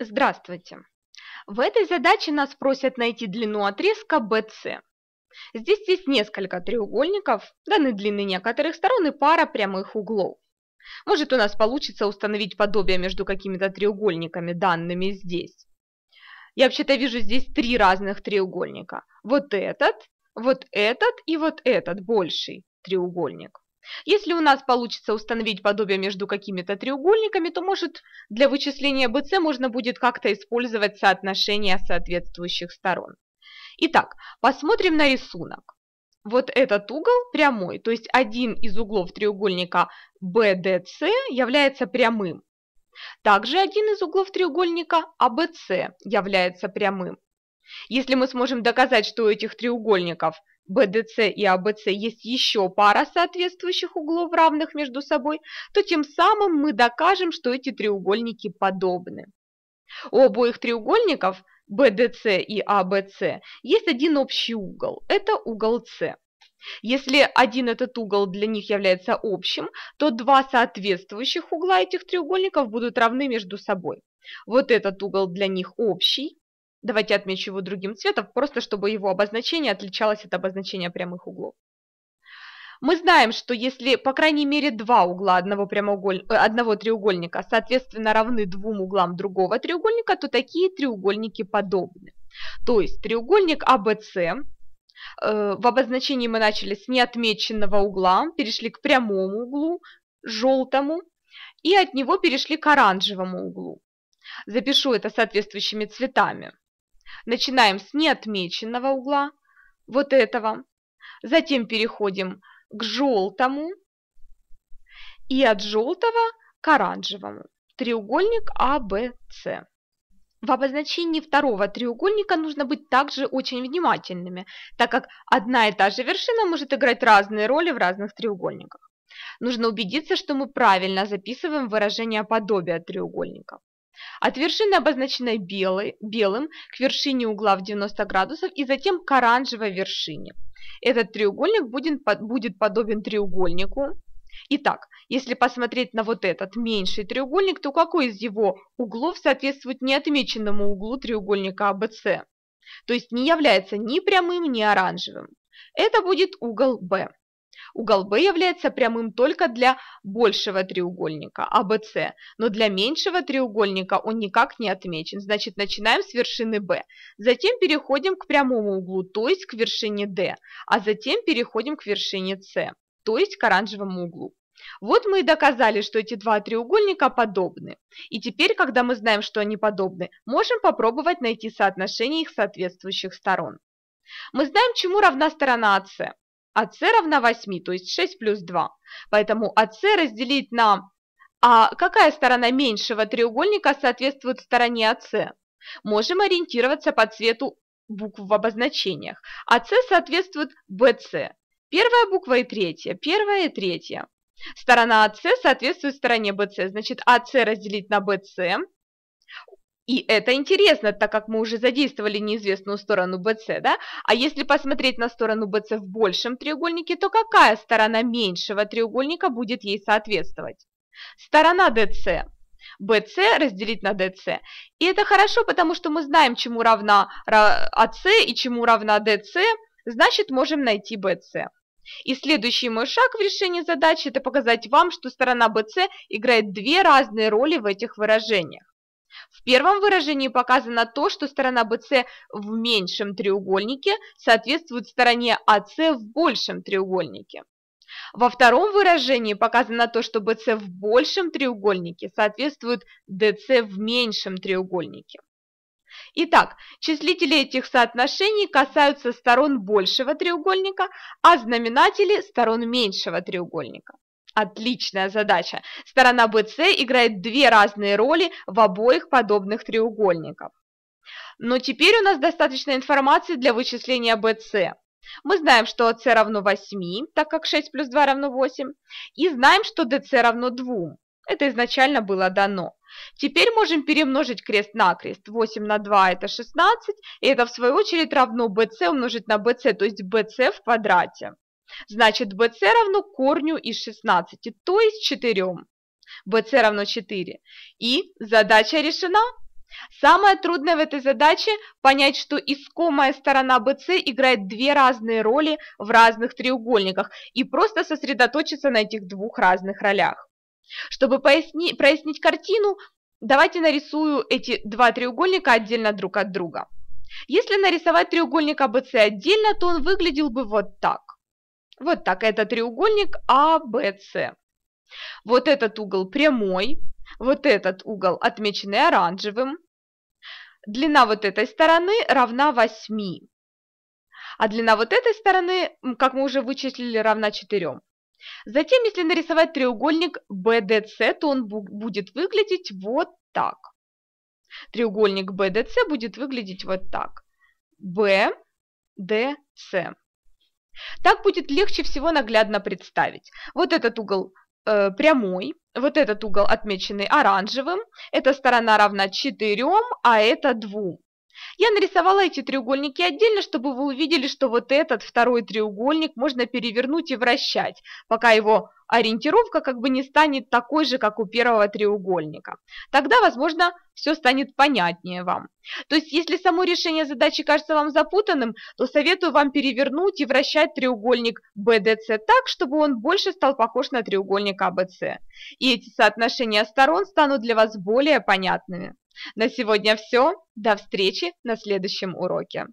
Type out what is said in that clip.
Здравствуйте! В этой задаче нас просят найти длину отрезка BC. Здесь есть несколько треугольников, даны длины некоторых сторон и пара прямых углов. Может у нас получится установить подобие между какими-то треугольниками, данными здесь. Я вообще-то вижу здесь три разных треугольника. Вот этот, вот этот и вот этот больший треугольник. Если у нас получится установить подобие между какими-то треугольниками, то, может, для вычисления BC можно будет как-то использовать соотношение соответствующих сторон. Итак, посмотрим на рисунок. Вот этот угол прямой, то есть один из углов треугольника BDC является прямым. Также один из углов треугольника ABC а является прямым. Если мы сможем доказать, что у этих треугольников – БДЦ и АБЦ есть еще пара соответствующих углов, равных между собой, то тем самым мы докажем, что эти треугольники подобны. У обоих треугольников БДЦ и АБЦ есть один общий угол – это угол С. Если один этот угол для них является общим, то два соответствующих угла этих треугольников будут равны между собой. Вот этот угол для них общий, Давайте отмечу его другим цветом, просто чтобы его обозначение отличалось от обозначения прямых углов. Мы знаем, что если, по крайней мере, два угла одного, прямоуголь... Э, одного треугольника, соответственно, равны двум углам другого треугольника, то такие треугольники подобны. То есть треугольник ABC а э, в обозначении мы начали с неотмеченного угла, перешли к прямому углу, желтому, и от него перешли к оранжевому углу. Запишу это соответствующими цветами. Начинаем с неотмеченного угла, вот этого. Затем переходим к желтому и от желтого к оранжевому. Треугольник АБС. В обозначении второго треугольника нужно быть также очень внимательными, так как одна и та же вершина может играть разные роли в разных треугольниках. Нужно убедиться, что мы правильно записываем выражение подобия треугольников. От вершины, обозначенной белой, белым, к вершине угла в 90 градусов и затем к оранжевой вершине. Этот треугольник будет, будет подобен треугольнику. Итак, если посмотреть на вот этот меньший треугольник, то какой из его углов соответствует неотмеченному углу треугольника ABC? А то есть не является ни прямым, ни оранжевым. Это будет угол B. Угол B является прямым только для большего треугольника ABC, а но для меньшего треугольника он никак не отмечен. Значит, начинаем с вершины B. Затем переходим к прямому углу, то есть к вершине D, а затем переходим к вершине C, то есть к оранжевому углу. Вот мы и доказали, что эти два треугольника подобны. И теперь, когда мы знаем, что они подобны, можем попробовать найти соотношение их соответствующих сторон. Мы знаем, чему равна сторона АС. АС равна 8, то есть 6 плюс 2. Поэтому АС разделить на... А какая сторона меньшего треугольника соответствует стороне АС? Можем ориентироваться по цвету букв в обозначениях. АС соответствует БС. Первая буква и третья, первая и третья. Сторона АС соответствует стороне БС, значит АС разделить на БС и это интересно, так как мы уже задействовали неизвестную сторону BC, да? А если посмотреть на сторону BC в большем треугольнике, то какая сторона меньшего треугольника будет ей соответствовать? Сторона DC. BC разделить на DC. И это хорошо, потому что мы знаем, чему равна AC а и чему равна DC, значит можем найти BC. И следующий мой шаг в решении задачи – это показать вам, что сторона BC играет две разные роли в этих выражениях. В первом выражении показано то, что сторона BC в меньшем треугольнике соответствует стороне AC а в большем треугольнике. Во втором выражении показано то, что BC в большем треугольнике соответствует DC в меньшем треугольнике. Итак, числители этих соотношений касаются сторон большего треугольника, а знаменатели – сторон меньшего треугольника. Отличная задача! Сторона BC играет две разные роли в обоих подобных треугольниках. Но теперь у нас достаточно информации для вычисления BC. Мы знаем, что c равно 8, так как 6 плюс 2 равно 8, и знаем, что dc равно 2. Это изначально было дано. Теперь можем перемножить крест на крест: 8 на 2 это 16, и это в свою очередь равно bc умножить на bc, то есть bc в квадрате. Значит, bc равно корню из 16, то есть 4. bc равно 4. И задача решена. Самое трудное в этой задаче – понять, что искомая сторона BC играет две разные роли в разных треугольниках и просто сосредоточиться на этих двух разных ролях. Чтобы поясни, прояснить картину, давайте нарисую эти два треугольника отдельно друг от друга. Если нарисовать треугольник ABC отдельно, то он выглядел бы вот так. Вот так, это треугольник ABC. А вот этот угол прямой, вот этот угол отмеченный оранжевым. Длина вот этой стороны равна 8. А длина вот этой стороны, как мы уже вычислили, равна 4. Затем, если нарисовать треугольник BDC, то он будет выглядеть вот так. Треугольник BDC будет выглядеть вот так. BDC. Так будет легче всего наглядно представить. Вот этот угол э, прямой, вот этот угол отмеченный оранжевым, эта сторона равна 4, а это 2. Я нарисовала эти треугольники отдельно, чтобы вы увидели, что вот этот второй треугольник можно перевернуть и вращать, пока его ориентировка как бы не станет такой же, как у первого треугольника. Тогда, возможно, все станет понятнее вам. То есть, если само решение задачи кажется вам запутанным, то советую вам перевернуть и вращать треугольник BDC так, чтобы он больше стал похож на треугольник ABC. А и эти соотношения сторон станут для вас более понятными. На сегодня все. До встречи на следующем уроке.